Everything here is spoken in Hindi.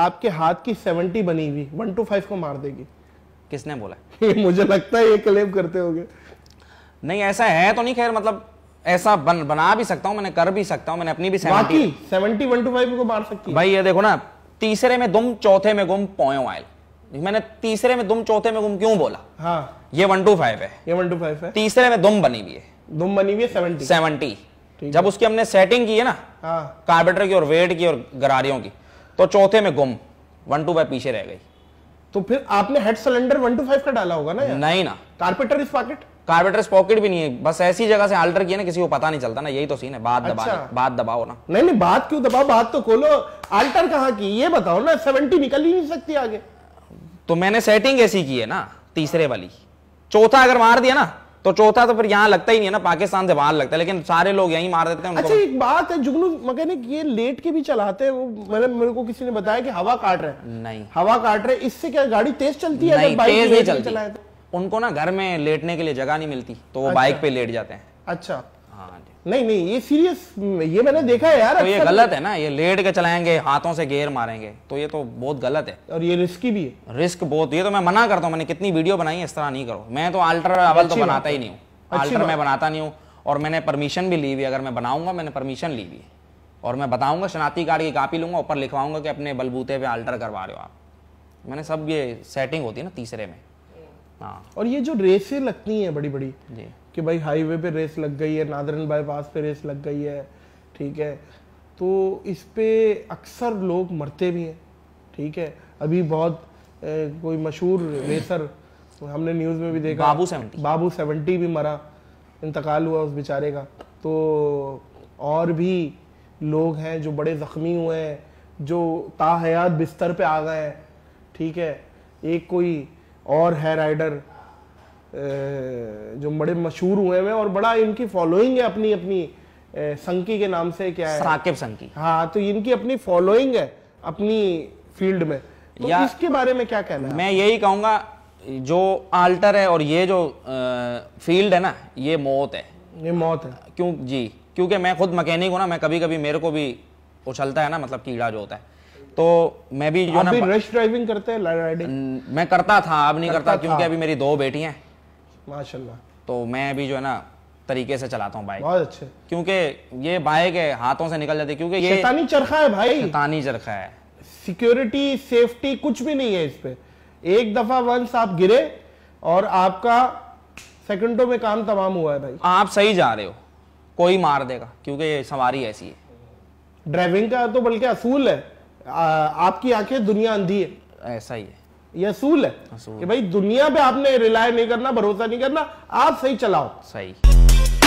आपके हाथ की सेवेंटी बनी हुई वन टू फाइव को मार देगी किसने बोला मुझे लगता है ये क्लेम करते होगे नहीं ऐसा है तो नहीं खैर मतलब ऐसा बन बना भी सकता हूँ मैंने कर भी सकता हूँ मैंने अपनी भी 70, बाकी सेवेंटी वन टू फाइव को मार सकती है भाई ये देखो ना तीसरे में दुम चौथे में गुम पोयो आयल मैंने तीसरे में दुम चौथे में गुम क्यों बोला हाँ ये वन टू फाइव है ये वन टू फाइव है तीसरे में दुम बनी हुई है दुम बनी हुई है सेवेंटी सेवेंटी जब उसकी हमने सेटिंग की है ना हाँ कार्बेटर की और वेट की और गरारियों की तो चौथे में गुम वन टू फाइव पीछे रह गई तो फिर आपने head cylinder one two five का डाला होगा ना यार? नहीं ना कार्पेटर इस पॉकेट इस पॉकेट भी नहीं है बस ऐसी जगह से आल्टर किया ना किसी को पता नहीं चलता ना यही तो सीन है बात अच्छा। दबाओ बात दबाओ ना नहीं नहीं बात क्यों दबाओ बात तो खोलो आल्टर कहाँ की ये बताओ ना सेवेंटी निकल ही नहीं सकती आगे तो मैंने सेटिंग ऐसी की है ना तीसरे वाली चौथा अगर मार दिया ना तो चौथा तो फिर यहाँ लगता ही नहीं है ना पाकिस्तान से बाहर लगता है लेकिन सारे लोग यहीं मार देते हैं अच्छा एक बात है जुगनू मकैनिक ये लेट के भी चलाते हैं वो मतलब मेरे को किसी ने बताया कि हवा काट रहे हैं नहीं हवा काट रहे इससे क्या गाड़ी तेज चलती है नहीं, तेज नहीं चलती तो? उनको ना घर में लेटने के लिए जगह नहीं मिलती तो वो अच्छा। बाइक पे लेट जाते हैं अच्छा हाँ, हाँ, नहीं नहीं ये सीरियस ये मैंने देखा है यार तो ये गलत है ना ये लेट के चलाएंगे हाथों से गेयर मारेंगे तो ये तो बहुत गलत है और ये रिस्की भी है रिस्क बहुत ये तो मैं मना करता हूँ मैंने कितनी वीडियो बनाई है इस तरह नहीं करो मैं तो अल्ट्रा अवल तो बनाता ही नहीं हूँ अल्ट्रा मैं बनाता नहीं हूँ और मैंने परमिशन भी ली हुई अगर मैं बनाऊंगा मैंने परमिशन ली हुई और मैं बताऊंगा शनाती कार्ड की कापी लूंगा ऊपर लिखवाऊंगा कि अपने बलबूते पे आल्टर करवा रहे हो आप मैंने सब ये सेटिंग होती है ना तीसरे में हाँ। और ये जो रेसें लगती हैं बड़ी बड़ी कि भाई हाईवे पे रेस लग गई है नादरन बाईपास पे रेस लग गई है ठीक है तो इस पे अक्सर लोग मरते भी हैं ठीक है अभी बहुत ए, कोई मशहूर रेसर हमने न्यूज़ में भी देखा बाबू सेवेंटी बाबू सेवेंटी भी मरा इंतकाल हुआ उस बेचारे का तो और भी लोग हैं जो बड़े ज़ख्मी हुए हैं जो ताहयात बिस्तर पे आ गए हैं ठीक है एक कोई और है राइडर जो बड़े मशहूर हुए हुए और बड़ा इनकी फॉलोइंग है अपनी अपनी संकी के नाम से क्या है साकिब संकी हाँ तो इनकी अपनी फॉलोइंग है अपनी फील्ड में तो या इसके बारे में क्या कहना है मैं यही कहूंगा जो आल्टर है और ये जो फील्ड है ना ये मौत है ये मौत है क्यों जी क्योंकि मैं खुद मकैनिक हूँ ना मैं कभी कभी मेरे को भी उछलता है ना मतलब कीड़ा जो होता है तो मैं भी जो अभी रश ड्राइविंग करते हैं राइडिंग मैं करता था अब नहीं करता, करता क्योंकि अभी मेरी दो बेटियां हैं माशाल्लाह तो मैं भी जो है ना तरीके से चलाता हूँ बाइक बहुत अच्छे क्योंकि ये बाइक है हाथों से निकल जाती क्योंकि ये शैतानी चरखा है भाई शैतानी चरखा है सिक्योरिटी सेफ्टी कुछ भी नहीं है इस पे एक दफा वंस आप गिरे और आपका सेकंडों में काम तमाम हुआ है भाई आप सही जा रहे हो कोई मार देगा क्योंकि सवारी ऐसी है ड्राइविंग का तो बल्कि असूल है आपकी आंखें दुनिया अंधी है ऐसा ही है यह असूल है असूल। कि भाई दुनिया पे आपने रिलाय नहीं करना भरोसा नहीं करना आप सही चलाओ सही